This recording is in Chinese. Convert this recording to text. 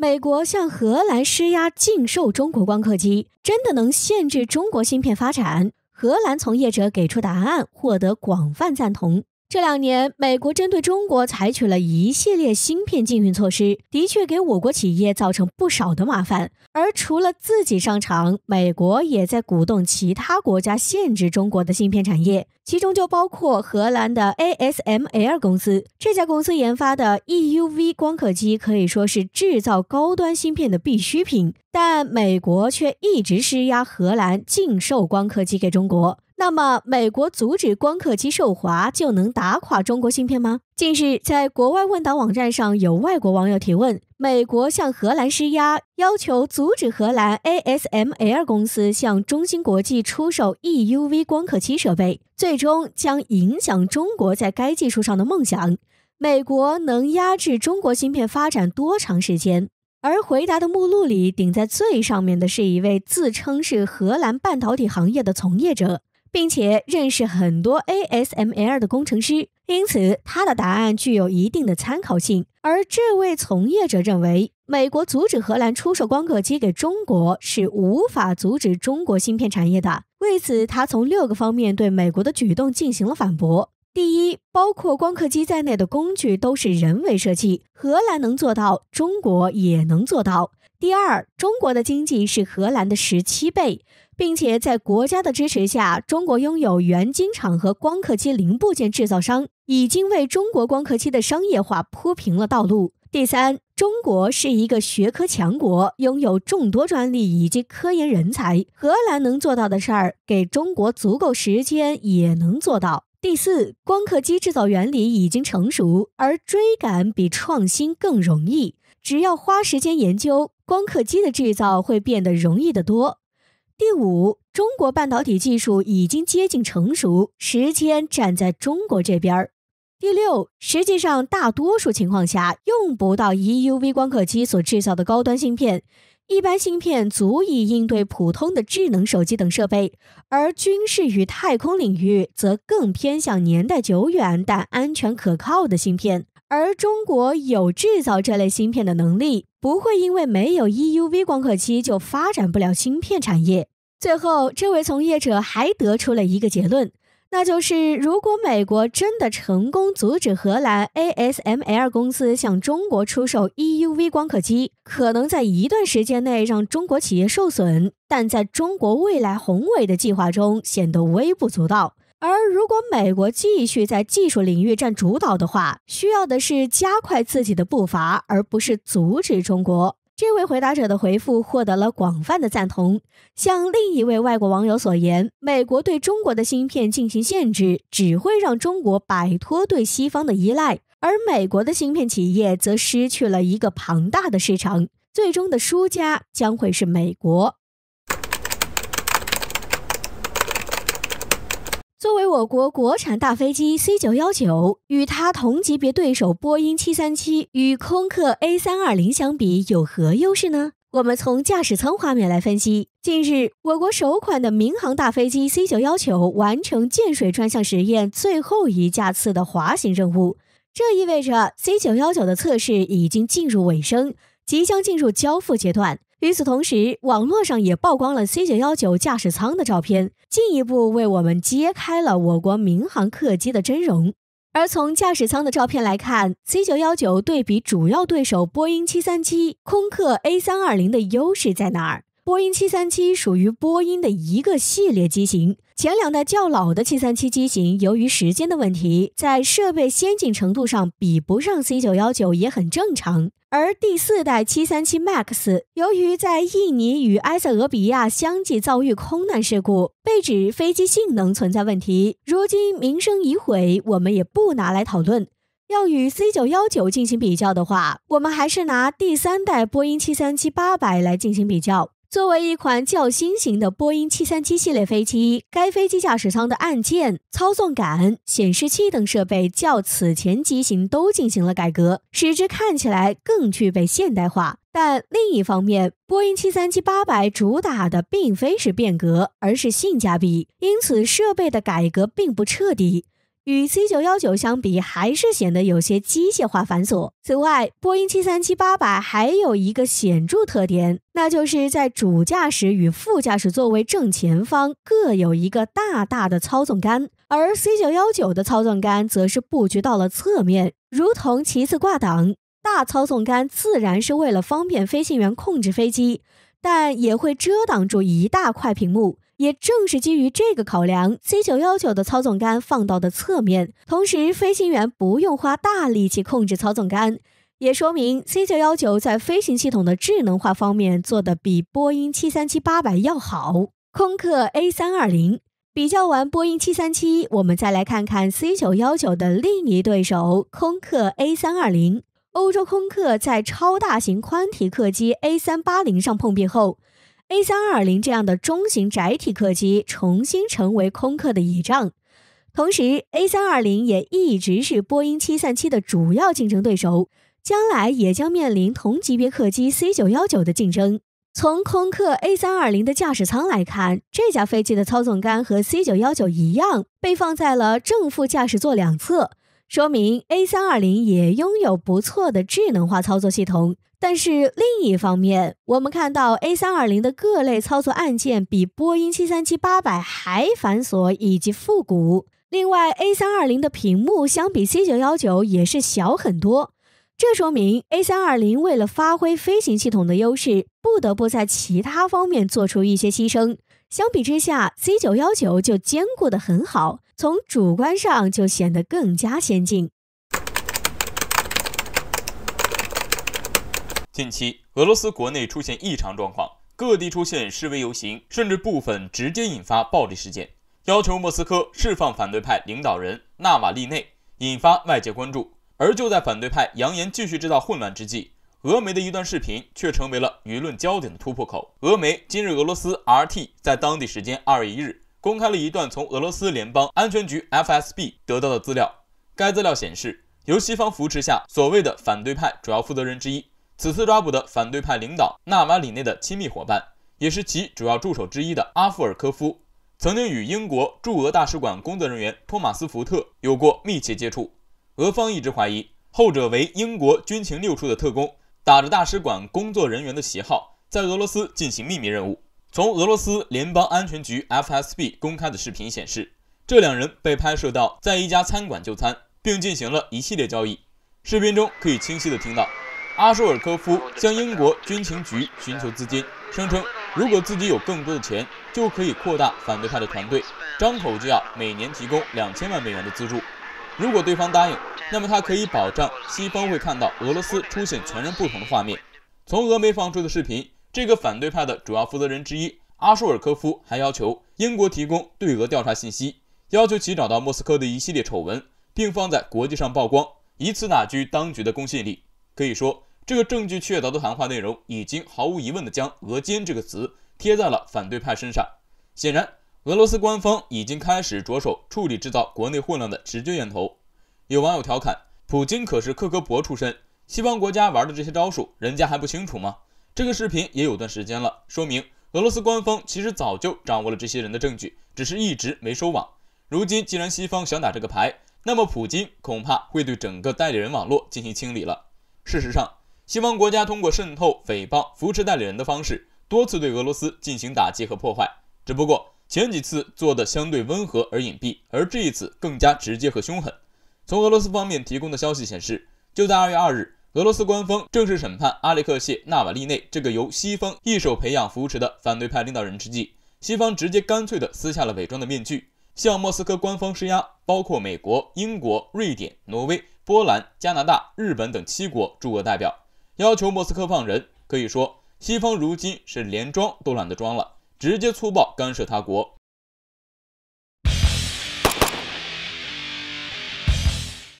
美国向荷兰施压禁售中国光刻机，真的能限制中国芯片发展？荷兰从业者给出答案，获得广泛赞同。这两年，美国针对中国采取了一系列芯片禁运措施，的确给我国企业造成不少的麻烦。而除了自己上场，美国也在鼓动其他国家限制中国的芯片产业，其中就包括荷兰的 ASML 公司。这家公司研发的 EUV 光刻机可以说是制造高端芯片的必需品，但美国却一直施压荷兰禁售光刻机给中国。那么，美国阻止光刻机受华就能打垮中国芯片吗？近日，在国外问答网站上，有外国网友提问：美国向荷兰施压，要求阻止荷兰 ASML 公司向中芯国际出售 EUV 光刻机设备，最终将影响中国在该技术上的梦想。美国能压制中国芯片发展多长时间？而回答的目录里，顶在最上面的是一位自称是荷兰半导体行业的从业者。并且认识很多 ASML 的工程师，因此他的答案具有一定的参考性。而这位从业者认为，美国阻止荷兰出售光刻机给中国是无法阻止中国芯片产业的。为此，他从六个方面对美国的举动进行了反驳：第一，包括光刻机在内的工具都是人为设计，荷兰能做到，中国也能做到；第二，中国的经济是荷兰的十七倍。并且在国家的支持下，中国拥有原晶厂和光刻机零部件制造商，已经为中国光刻机的商业化铺平了道路。第三，中国是一个学科强国，拥有众多专利以及科研人才，荷兰能做到的事儿，给中国足够时间也能做到。第四，光刻机制造原理已经成熟，而追赶比创新更容易，只要花时间研究，光刻机的制造会变得容易得多。第五，中国半导体技术已经接近成熟，时间站在中国这边儿。第六，实际上大多数情况下用不到 EUV 光刻机所制造的高端芯片，一般芯片足以应对普通的智能手机等设备，而军事与太空领域则更偏向年代久远但安全可靠的芯片。而中国有制造这类芯片的能力，不会因为没有 EUV 光刻机就发展不了芯片产业。最后，这位从业者还得出了一个结论，那就是如果美国真的成功阻止荷兰 ASML 公司向中国出售 EUV 光刻机，可能在一段时间内让中国企业受损，但在中国未来宏伟的计划中显得微不足道。而如果美国继续在技术领域占主导的话，需要的是加快自己的步伐，而不是阻止中国。这位回答者的回复获得了广泛的赞同。像另一位外国网友所言，美国对中国的芯片进行限制，只会让中国摆脱对西方的依赖，而美国的芯片企业则失去了一个庞大的市场，最终的输家将会是美国。作为我国国产大飞机 C 九幺九，与它同级别对手波音七三七与空客 A 三二零相比，有何优势呢？我们从驾驶舱画面来分析。近日，我国首款的民航大飞机 C 九幺九完成建水专项实验最后一架次的滑行任务，这意味着 C 九幺九的测试已经进入尾声，即将进入交付阶段。与此同时，网络上也曝光了 C 九幺九驾驶舱的照片，进一步为我们揭开了我国民航客机的真容。而从驾驶舱的照片来看，C 九幺九对比主要对手波音七三七、空客 A 三二零的优势在哪儿？波音七三七属于波音的一个系列机型，前两代较老的七三七机型，由于时间的问题，在设备先进程度上比不上 C 九幺九，也很正常。而第四代737 MAX 由于在印尼与埃塞俄比亚相继遭遇空难事故，被指飞机性能存在问题，如今名声已毁，我们也不拿来讨论。要与 C919 进行比较的话，我们还是拿第三代波音737八百来进行比较。作为一款较新型的波音七三七系列飞机，该飞机驾驶舱的按键、操纵杆、显示器等设备较此前机型都进行了改革，使之看起来更具备现代化。但另一方面，波音七三七八百主打的并非是变革，而是性价比，因此设备的改革并不彻底。与 C 九幺九相比，还是显得有些机械化繁琐。此外，波音七三七八百还有一个显著特点，那就是在主驾驶与副驾驶座位正前方各有一个大大的操纵杆，而 C 九幺九的操纵杆则是布局到了侧面，如同旗子挂挡。大操纵杆自然是为了方便飞行员控制飞机，但也会遮挡住一大块屏幕。也正是基于这个考量，C 九幺九的操纵杆放到的侧面，同时飞行员不用花大力气控制操纵杆，也说明 C 九幺九在飞行系统的智能化方面做得比波音七三七八百要好。空客 A 三二零比较完波音七三七，我们再来看看 C 九幺九的另一对手空客 A 三二零。欧洲空客在超大型宽体客机 A 三八零上碰壁后。A320 这样的中型窄体客机重新成为空客的倚仗，同时 A320 也一直是波音737的主要竞争对手，将来也将面临同级别客机 C919 的竞争。从空客 A320 的驾驶舱来看，这架飞机的操纵杆和 C919 一样被放在了正副驾驶座两侧，说明 A320 也拥有不错的智能化操作系统。但是另一方面，我们看到 A320 的各类操作按键比波音737800还繁琐以及复古。另外，A320 的屏幕相比 C919 也是小很多。这说明 A320 为了发挥飞行系统的优势，不得不在其他方面做出一些牺牲。相比之下，C919 就兼顾得很好，从主观上就显得更加先进。近期，俄罗斯国内出现异常状况，各地出现示威游行，甚至部分直接引发暴力事件，要求莫斯科释放反对派领导人纳瓦利内，引发外界关注。而就在反对派扬言继续制造混乱之际，俄媒的一段视频却成为了舆论焦点的突破口。俄媒今日，俄罗斯 RT 在当地时间二月一日公开了一段从俄罗斯联邦安全局 FSB 得到的资料，该资料显示，由西方扶持下所谓的反对派主要负责人之一。此次抓捕的反对派领导纳瓦里内的亲密伙伴，也是其主要助手之一的阿夫尔科夫，曾经与英国驻俄大使馆工作人员托马斯·福特有过密切接触。俄方一直怀疑后者为英国军情六处的特工，打着大使馆工作人员的旗号，在俄罗斯进行秘密任务。从俄罗斯联邦安全局 FSB 公开的视频显示，这两人被拍摄到在一家餐馆就餐，并进行了一系列交易。视频中可以清晰的听到。阿舒尔科夫向英国军情局寻求资金，声称如果自己有更多的钱，就可以扩大反对派的团队，张口就要每年提供两千万美元的资助。如果对方答应，那么他可以保障西方会看到俄罗斯出现全然不同的画面。从俄媒放出的视频，这个反对派的主要负责人之一阿舒尔科夫还要求英国提供对俄调查信息，要求其找到莫斯科的一系列丑闻，并放在国际上曝光，以此打击当局的公信力。可以说。这个证据确凿的谈话内容，已经毫无疑问地将“俄奸”这个词贴在了反对派身上。显然，俄罗斯官方已经开始着手处理制造国内混乱的直接源头。有网友调侃：“普京可是克格勃出身，西方国家玩的这些招数，人家还不清楚吗？”这个视频也有段时间了，说明俄罗斯官方其实早就掌握了这些人的证据，只是一直没收网。如今，既然西方想打这个牌，那么普京恐怕会对整个代理人网络进行清理了。事实上，西方国家通过渗透、诽谤、扶持代理人的方式，多次对俄罗斯进行打击和破坏。只不过前几次做的相对温和而隐蔽，而这一次更加直接和凶狠。从俄罗斯方面提供的消息显示，就在二月二日，俄罗斯官方正式审判阿列克谢·纳瓦利内这个由西方一手培养扶持的反对派领导人之际，西方直接干脆地撕下了伪装的面具，向莫斯科官方施压，包括美国、英国、瑞典、挪威、波兰、加拿大、日本等七国驻俄代表。要求莫斯科放人，可以说西方如今是连装都懒得装了，直接粗暴干涉他国。